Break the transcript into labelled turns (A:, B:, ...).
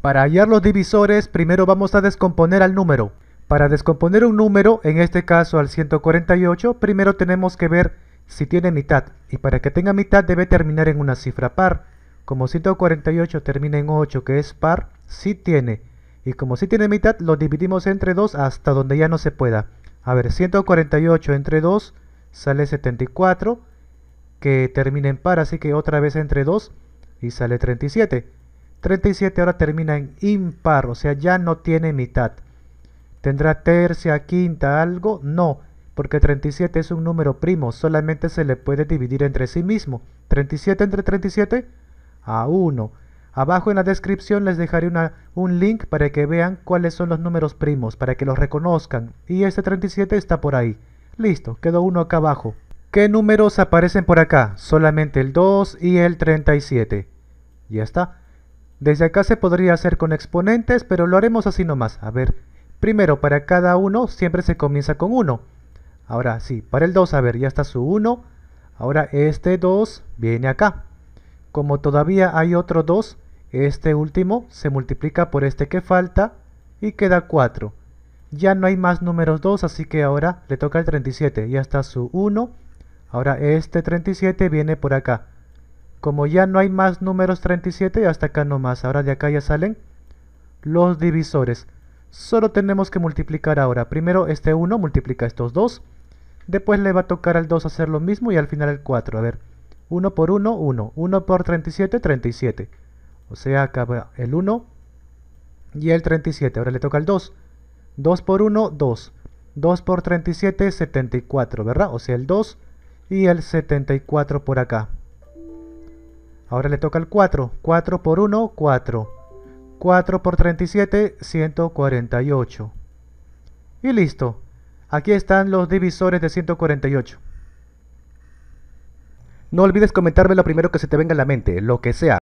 A: Para hallar los divisores, primero vamos a descomponer al número. Para descomponer un número, en este caso al 148, primero tenemos que ver si tiene mitad. Y para que tenga mitad debe terminar en una cifra par. Como 148 termina en 8, que es par, sí tiene. Y como sí tiene mitad, lo dividimos entre 2 hasta donde ya no se pueda. A ver, 148 entre 2 sale 74, que termina en par, así que otra vez entre 2 y sale 37. 37 ahora termina en impar, o sea, ya no tiene mitad. ¿Tendrá tercia, quinta, algo? No, porque 37 es un número primo, solamente se le puede dividir entre sí mismo. 37 entre 37 a 1. Abajo en la descripción les dejaré un link para que vean cuáles son los números primos, para que los reconozcan. Y este 37 está por ahí. Listo, quedó uno acá abajo. ¿Qué números aparecen por acá? Solamente el 2 y el 37. Ya está. Desde acá se podría hacer con exponentes, pero lo haremos así nomás. A ver, primero para cada uno siempre se comienza con 1. Ahora sí, para el 2, a ver, ya está su 1. Ahora este 2 viene acá. Como todavía hay otro 2, este último se multiplica por este que falta y queda 4. Ya no hay más números 2, así que ahora le toca el 37. Ya está su 1. Ahora este 37 viene por acá. Como ya no hay más números 37, hasta acá nomás. Ahora de acá ya salen los divisores. Solo tenemos que multiplicar ahora. Primero este 1 multiplica estos 2. Después le va a tocar al 2 hacer lo mismo y al final el 4. A ver, 1 por 1, 1. 1 por 37, 37. O sea, acá el 1 y el 37. Ahora le toca al 2. 2 por 1, 2. 2 por 37, 74, ¿verdad? O sea, el 2 y el 74 por acá. Ahora le toca el 4. 4 por 1, 4. 4 por 37, 148. Y listo. Aquí están los divisores de 148. No olvides comentarme lo primero que se te venga a la mente, lo que sea.